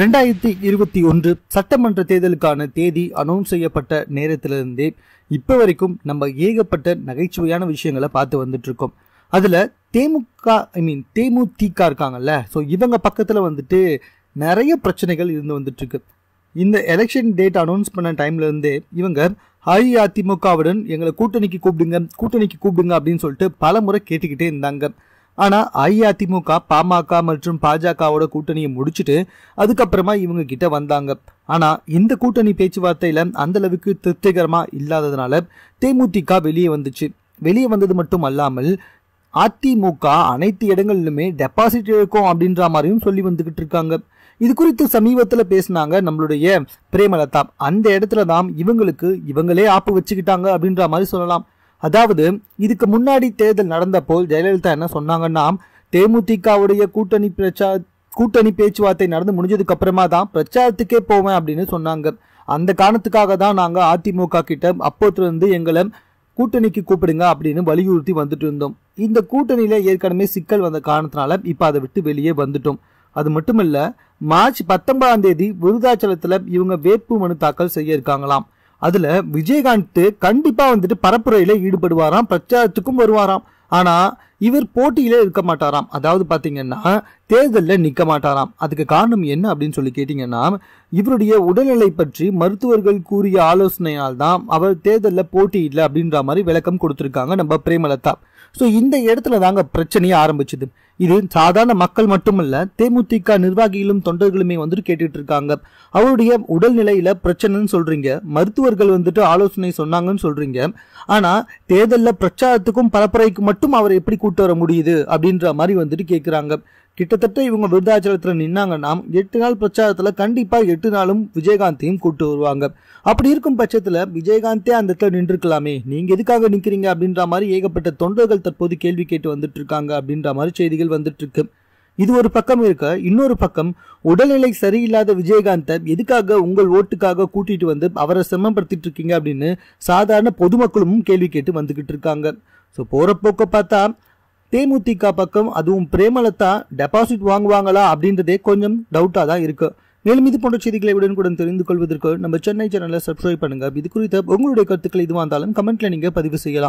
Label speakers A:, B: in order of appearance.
A: ரெண்டாயிரத்தி இருபத்தி ஒன்று சட்டமன்ற தேர்தலுக்கான தேதி அனௌன்ஸ் செய்யப்பட்ட நேரத்திலிருந்தே இப்போ வரைக்கும் நம்ம ஏகப்பட்ட நகைச்சுவையான விஷயங்களை பார்த்து வந்துட்டு இருக்கோம் அதில் தேமுக ஐ மீன் தேமுதிக இருக்காங்கல்ல ஸோ இவங்க பக்கத்தில் வந்துட்டு நிறைய பிரச்சனைகள் இருந்து வந்துட்டுருக்கு இந்த எலெக்ஷன் டேட் அனௌன்ஸ் பண்ண டைம்லேருந்தே இவங்க அஇஅதிமுகவுடன் எங்களை கூட்டணிக்கு கூப்பிடுங்க கூட்டணிக்கு கூப்பிடுங்க அப்படின்னு சொல்லிட்டு பல முறை கேட்டுக்கிட்டே இருந்தாங்க ஆனா அஇஅதிமுக பாமக மற்றும் பாஜகவோட கூட்டணியை முடிச்சுட்டு அதுக்கப்புறமா இவங்க கிட்ட வந்தாங்க ஆனா இந்த கூட்டணி பேச்சுவார்த்தையில அந்த அளவுக்கு திருப்திகரமா இல்லாததுனால தேமுதிக வெளியே வந்துச்சு வெளியே வந்தது மட்டும் அல்லாமல் அதிமுக அனைத்து இடங்களிலுமே டெபாசிட் இருக்கும் அப்படின்ற மாதிரியும் சொல்லி வந்துகிட்டு இருக்காங்க இது குறித்து சமீபத்தில் பேசினாங்க நம்மளுடைய பிரேமலதா அந்த இடத்துல தான் இவங்களுக்கு இவங்களே ஆப்பு வச்சுக்கிட்டாங்க அப்படின்ற மாதிரி சொல்லலாம் அதாவது இதுக்கு முன்னாடி தேர்தல் நடந்தப்போ ஜெயலலிதா என்ன சொன்னாங்கன்னா தேமுதிகவுடைய கூட்டணி பிரச்சா கூட்டணி பேச்சுவார்த்தை நடந்து முடிஞ்சதுக்கு அப்புறமா தான் பிரச்சாரத்துக்கே போவேன் அப்படின்னு சொன்னாங்க அந்த காரணத்துக்காக தான் நாங்கள் அதிமுக கிட்ட அப்போத்திலிருந்து எங்களை கூட்டணிக்கு கூப்பிடுங்க அப்படின்னு வலியுறுத்தி வந்துட்டு இருந்தோம் இந்த கூட்டணியில் ஏற்கனவே சிக்கல் வந்த காரணத்தினால இப்போ அதை விட்டு வெளியே வந்துட்டோம் அது மட்டும் இல்லை மார்ச் பத்தொன்பதாம் தேதி விருதாச்சலத்தில் இவங்க வேட்பு மனு தாக்கல் செய்ய இருக்காங்களாம் அதுல விஜயகாந்த் கண்டிப்பா வந்துட்டு பரப்புரையில ஈடுபடுவாராம் பிரச்சாரத்துக்கும் வருவாராம் ஆனா இவர் போட்டியில இருக்க மாட்டாராம் அதாவது பாத்தீங்கன்னா தேர்தலில் நிற்க மாட்டாராம் அதுக்கு காரணம் என்ன அப்படின்னு சொல்லி கேட்டீங்கன்னா இவருடைய உடல்நிலை பற்றி மருத்துவர்கள் கூறிய ஆலோசனையால் தான் அவர் தேர்தலில் போட்டியிடல அப்படின்ற மாதிரி விளக்கம் கொடுத்துருக்காங்க நம்ம பிரேமலதா ஸோ இந்த இடத்துல தாங்க பிரச்சனையே ஆரம்பிச்சுது இது சாதாரண மக்கள் மட்டுமல்ல தேமுதிக நிர்வாகிகளும் தொண்டர்களுமே வந்துட்டு கேட்டுட்டு இருக்காங்க அவருடைய உடல்நிலையில பிரச்சனைன்னு சொல்றீங்க மருத்துவர்கள் வந்துட்டு ஆலோசனை சொன்னாங்கன்னு சொல்றீங்க ஆனா தேர்தலில் பிரச்சாரத்துக்கும் பரப்புரைக்கும் மட்டும் அவரை எப்படி கூட்டு வர முடியுது அப்படின்ற மாதிரி வந்துட்டு கேட்கிறாங்க கிட்டத்தட்ட இவங்க விருதாச்சலத்தில் நின்னாங்கன்னா எட்டு நாள் பிரச்சாரத்தில் கண்டிப்பாக எட்டு நாளும் விஜயகாந்தையும் கூப்பிட்டு வருவாங்க அப்படி இருக்கும் பட்சத்தில் விஜயகாந்தே அந்த இடத்துல நின்றுக்கலாமே நீங்கள் எதுக்காக நிற்கிறீங்க அப்படின்ற மாதிரி ஏகப்பட்ட தொண்டர்கள் தற்போது கேள்வி கேட்டு வந்துட்டு இருக்காங்க அப்படின்ற மாதிரி செய்திகள் வந்துட்டு இருக்கு இது ஒரு பக்கம் இருக்க இன்னொரு பக்கம் உடல்நிலை சரியில்லாத விஜயகாந்தை எதுக்காக உங்கள் ஓட்டுக்காக கூட்டிகிட்டு வந்து அவரை சிரமப்படுத்திட்டு இருக்கீங்க அப்படின்னு சாதாரண பொதுமக்களும் கேள்வி கேட்டு வந்துக்கிட்டு இருக்காங்க ஸோ போகிற போக்க பார்த்தா தேமுதிக பக்கம் அதுவும் பிரேமலதா டெபாசிட் வாங்குவாங்களா அப்படின்றதே கொஞ்சம் டவுட்டாக தான் இருக்குது மேலும் இது போன்ற செய்திகளை உடனுக்குடன் தெரிந்து கொள்வதற்கு நம்ம சென்னை சேனலை சப்ஸ்கிரைப் பண்ணுங்கள் இது குறித்த உங்களுடைய கருத்துக்கள் இதுவாக இருந்தாலும் கமெண்ட்டில் நீங்கள் பதிவு செய்யலாம்